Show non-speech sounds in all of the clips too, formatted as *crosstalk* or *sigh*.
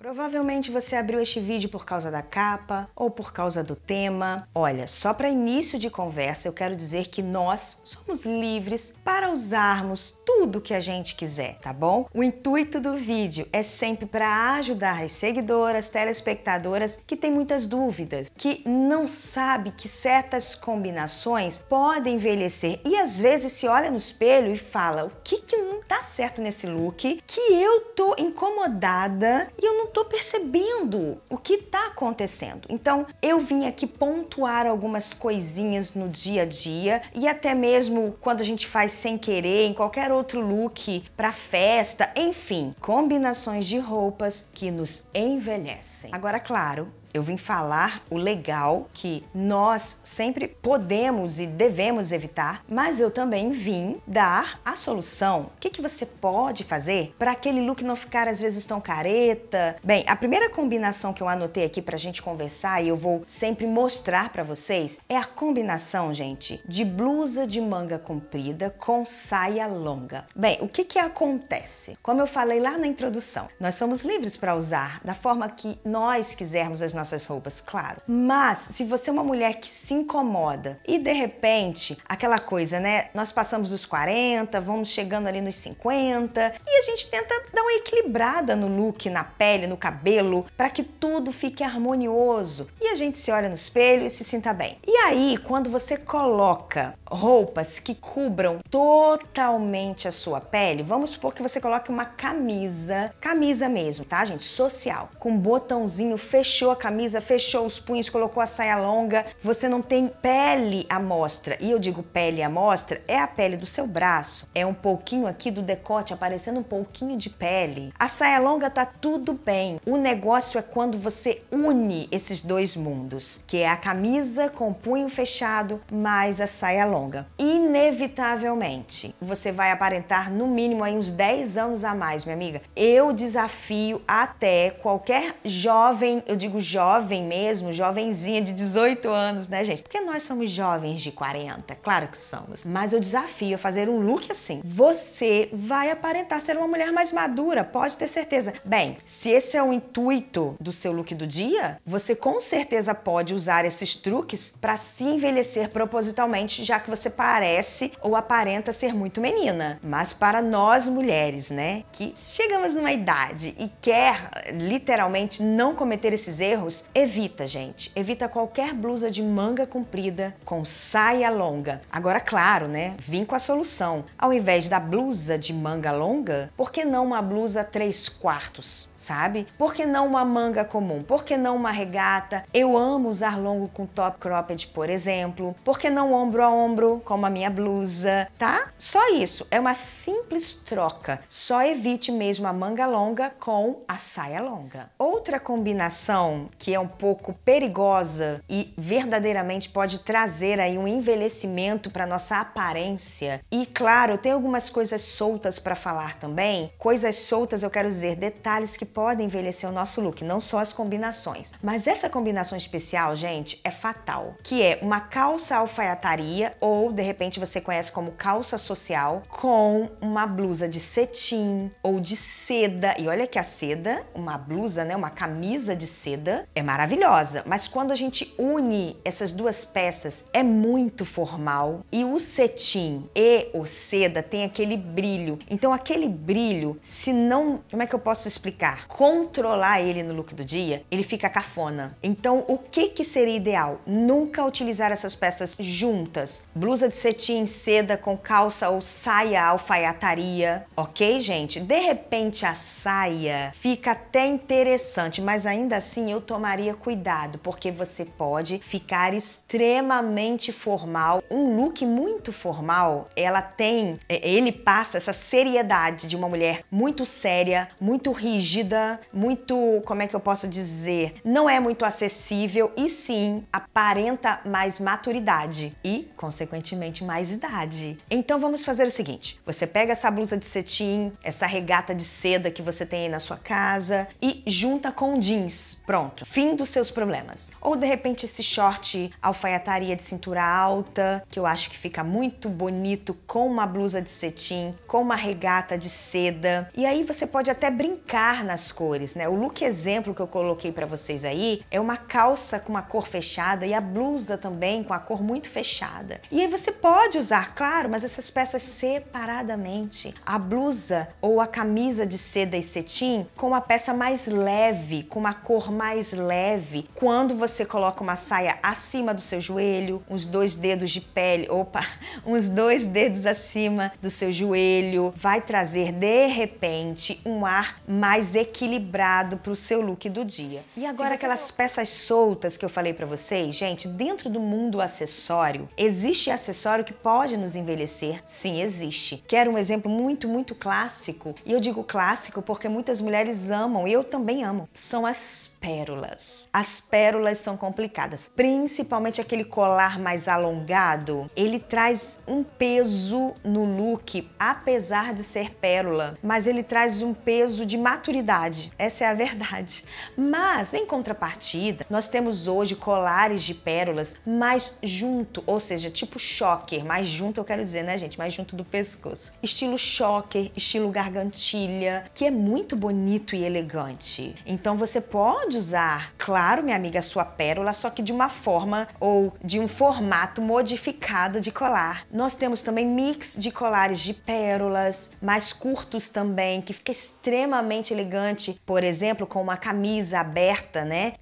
Provavelmente você abriu este vídeo por causa da capa ou por causa do tema. Olha, só para início de conversa eu quero dizer que nós somos livres para usarmos tudo que a gente quiser, tá bom? O intuito do vídeo é sempre para ajudar as seguidoras, telespectadoras que têm muitas dúvidas, que não sabe que certas combinações podem envelhecer e às vezes se olha no espelho e fala: "O que que dar certo nesse look, que eu tô incomodada e eu não tô percebendo o que tá acontecendo. Então, eu vim aqui pontuar algumas coisinhas no dia a dia e até mesmo quando a gente faz sem querer, em qualquer outro look, para festa, enfim, combinações de roupas que nos envelhecem. Agora, claro, eu vim falar o legal que nós sempre podemos e devemos evitar, mas eu também vim dar a solução. O que, que você pode fazer para aquele look não ficar às vezes tão careta? Bem, a primeira combinação que eu anotei aqui para a gente conversar e eu vou sempre mostrar para vocês é a combinação, gente, de blusa de manga comprida com saia longa. Bem, o que que acontece? Como eu falei lá na introdução, nós somos livres para usar da forma que nós quisermos as nossas roupas, claro. Mas se você é uma mulher que se incomoda e de repente, aquela coisa, né? Nós passamos dos 40, vamos chegando ali nos 50 e a gente tenta dar uma equilibrada no look, na pele, no cabelo, para que tudo fique harmonioso e a gente se olha no espelho e se sinta bem. E aí, quando você coloca roupas que cubram totalmente a sua pele, vamos supor que você coloque uma camisa, camisa mesmo, tá, gente? Social, com um botãozinho fechou a camisa camisa, fechou os punhos, colocou a saia longa. Você não tem pele à mostra. E eu digo pele à mostra, é a pele do seu braço. É um pouquinho aqui do decote aparecendo um pouquinho de pele. A saia longa tá tudo bem. O negócio é quando você une esses dois mundos, que é a camisa com o punho fechado mais a saia longa. Inevitavelmente, você vai aparentar no mínimo aí uns 10 anos a mais, minha amiga. Eu desafio até qualquer jovem, eu digo jovem jovem mesmo, jovenzinha de 18 anos, né, gente? Porque nós somos jovens de 40, claro que somos. Mas eu desafio a fazer um look assim. Você vai aparentar ser uma mulher mais madura, pode ter certeza. Bem, se esse é o intuito do seu look do dia, você com certeza pode usar esses truques para se envelhecer propositalmente, já que você parece ou aparenta ser muito menina. Mas para nós mulheres, né, que chegamos numa idade e quer literalmente não cometer esses erros, erros, evita, gente. Evita qualquer blusa de manga comprida com saia longa. Agora, claro, né? Vim com a solução. Ao invés da blusa de manga longa, por que não uma blusa 3 quartos, sabe? Por que não uma manga comum? Por que não uma regata? Eu amo usar longo com top cropped, por exemplo. Por que não ombro a ombro, como a minha blusa, tá? Só isso. É uma simples troca. Só evite mesmo a manga longa com a saia longa. Outra combinação que é um pouco perigosa e verdadeiramente pode trazer aí um envelhecimento para nossa aparência. E claro, tem algumas coisas soltas para falar também. Coisas soltas, eu quero dizer, detalhes que podem envelhecer o nosso look, não só as combinações. Mas essa combinação especial, gente, é fatal, que é uma calça alfaiataria ou de repente você conhece como calça social com uma blusa de cetim ou de seda. E olha que a seda, uma blusa, né, uma camisa de seda é maravilhosa, mas quando a gente une essas duas peças é muito formal e o cetim e o seda tem aquele brilho. Então aquele brilho, se não, como é que eu posso explicar? Controlar ele no look do dia, ele fica cafona. Então o que que seria ideal? Nunca utilizar essas peças juntas. Blusa de cetim, seda com calça ou saia alfaiataria, ok, gente? De repente a saia fica até interessante, mas ainda assim eu tô tomaria cuidado, porque você pode ficar extremamente formal. Um look muito formal, ela tem, é, ele passa essa seriedade de uma mulher muito séria, muito rígida, muito, como é que eu posso dizer, não é muito acessível e sim aparenta mais maturidade e, consequentemente, mais idade. Então vamos fazer o seguinte: você pega essa blusa de cetim, essa regata de seda que você tem aí na sua casa e junta com jeans. Pronto fim dos seus problemas. Ou de repente esse short alfaiataria de cintura alta, que eu acho que fica muito bonito com uma blusa de cetim, com uma regata de seda. E aí você pode até brincar nas cores, né? O look exemplo que eu coloquei para vocês aí é uma calça com uma cor fechada e a blusa também com a cor muito fechada. E aí você pode usar, claro, mas essas peças separadamente. A blusa ou a camisa de seda e cetim com uma peça mais leve, com uma cor mais leve quando você coloca uma saia acima do seu joelho, uns dois dedos de pele, opa, *laughs* uns dois dedos acima do seu joelho, vai trazer de repente um ar mais equilibrado para o seu look do dia. E agora aquelas não... peças soltas que eu falei para vocês, gente, dentro do mundo acessório, existe acessório que pode nos envelhecer? Sim, existe. Quero um exemplo muito, muito clássico. E eu digo clássico porque muitas mulheres amam, eu também amo. São as pérolas pérolas. As pérolas são complicadas, principalmente aquele colar mais alongado. Ele traz um peso no look, apesar de ser pérola, mas ele traz um peso de maturidade. Essa é a verdade. Mas, em contrapartida, nós temos hoje colares de pérolas mais junto, ou seja, tipo choker, mais junto eu quero dizer, né, gente? Mais junto do pescoço. Estilo choker, estilo gargantilha, que é muito bonito e elegante. Então você pode usar claro, minha amiga, sua pérola, só que de uma forma ou de um formato modificado de colar. Nós temos também mix de colares de pérolas, mais curtos também, que fica extremamente elegante, por exemplo, com uma camisa aberta, né?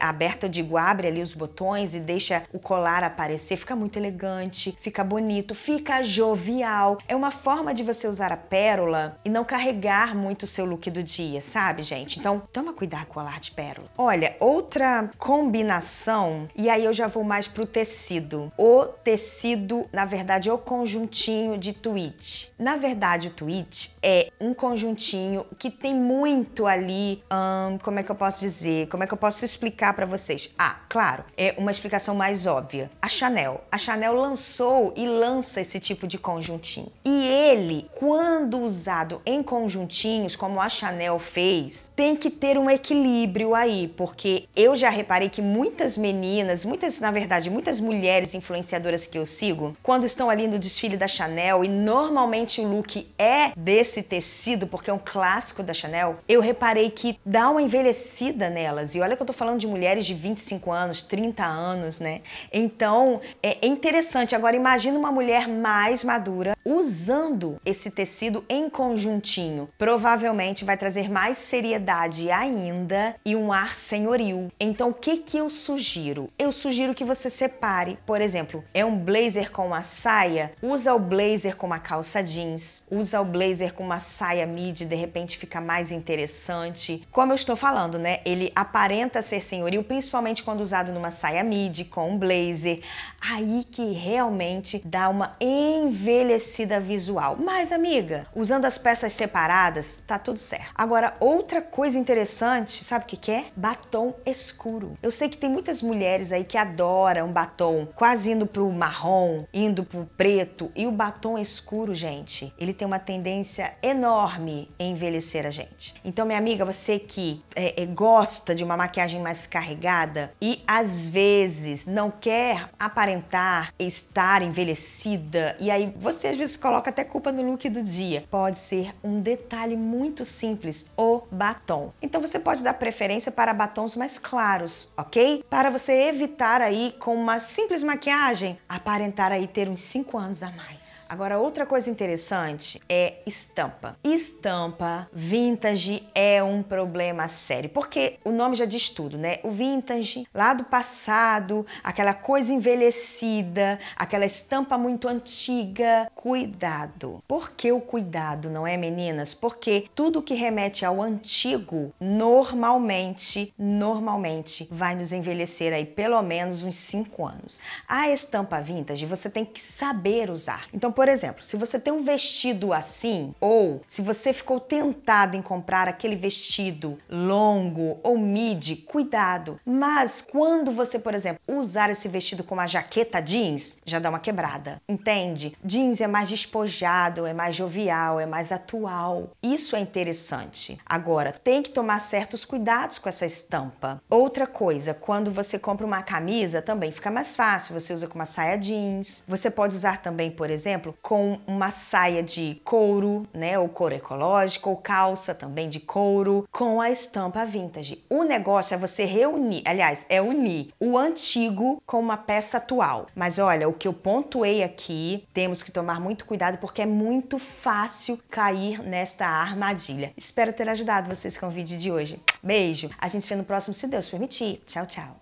aberta, eu digo, abre ali os botões e deixa o colar aparecer. Fica muito elegante, fica bonito, fica jovial. É uma forma de você usar a pérola e não carregar muito o seu look do dia, sabe, gente? Então, toma cuidado com o colar de pérola. Olha, Olha, outra combinação, e aí eu já vou mais pro tecido. O tecido, na verdade, é o conjuntinho de tweet. Na verdade, o tweet é um conjuntinho que tem muito ali. Hum, como é que eu posso dizer? Como é que eu posso explicar para vocês? Ah, claro, é uma explicação mais óbvia. A Chanel. A Chanel lançou e lança esse tipo de conjuntinho. E ele, quando usado em conjuntinhos, como a Chanel fez, tem que ter um equilíbrio aí, porque eu já reparei que muitas meninas, muitas, na verdade, muitas mulheres influenciadoras que eu sigo, quando estão ali no desfile da Chanel e normalmente o look é desse tecido, porque é um clássico da Chanel, eu reparei que dá uma envelhecida nelas. E olha que eu tô falando de mulheres de 25 anos, 30 anos, né? Então, é, é interessante. Agora imagina uma mulher mais madura usando esse tecido em conjuntinho. Provavelmente vai trazer mais seriedade ainda e um ar senhoril. Então o que que eu sugiro? Eu sugiro que você separe, por exemplo, é um blazer com uma saia, usa o blazer com uma calça jeans, usa o blazer com uma saia midi, de repente fica mais interessante. Como eu estou falando, né? Ele aparenta ser senhoril, principalmente quando usado numa saia midi com um blazer. Aí que realmente dá uma envelhecida visual. Mas amiga, usando as peças separadas, tá tudo certo. Agora, outra coisa interessante, sabe o que, que é? Bater batom escuro. Eu sei que tem muitas mulheres aí que adoram batom, quase indo pro marrom, indo pro preto. E o batom escuro, gente, ele tem uma tendência enorme em envelhecer a gente. Então, minha amiga, você que é, é, gosta de uma maquiagem mais carregada e às vezes não quer aparentar estar envelhecida, e aí você às vezes coloca até culpa no look do dia, pode ser um detalhe muito simples: o batom. Então, você pode dar preferência para batom tons mais claros, ok? Para você evitar aí com uma simples maquiagem aparentar aí ter uns 5 anos a mais. Agora outra coisa interessante é estampa. Estampa vintage é um problema sério, porque o nome já diz tudo, né? O vintage lá do passado, aquela coisa envelhecida, aquela estampa muito antiga. Cuidado. Por que o cuidado, não é, meninas? Porque tudo que remete ao antigo normalmente normalmente vai nos envelhecer aí pelo menos uns 5 anos. A estampa vintage você tem que saber usar. Então, por exemplo, se você tem um vestido assim, ou se você ficou tentado em comprar aquele vestido longo ou midi, cuidado. Mas quando você, por exemplo, usar esse vestido com uma jaqueta jeans, já dá uma quebrada, entende? Jeans é mais despojado, é mais jovial, é mais atual. Isso é interessante. Agora, tem que tomar certos cuidados com essa estampa estampa. Outra coisa, quando você compra uma camisa, também fica mais fácil, você usa com uma saia jeans. Você pode usar também, por exemplo, com uma saia de couro, né, ou couro ecológico, ou calça também de couro, com a estampa vintage. O negócio é você reunir, aliás, é unir o antigo com uma peça atual. Mas olha, o que eu pontuei aqui, temos que tomar muito cuidado porque é muito fácil cair nesta armadilha. Espero ter ajudado vocês com o vídeo de hoje. Beijo. A gente se vê no no próximo, se Deus permitir. Tchau, tchau.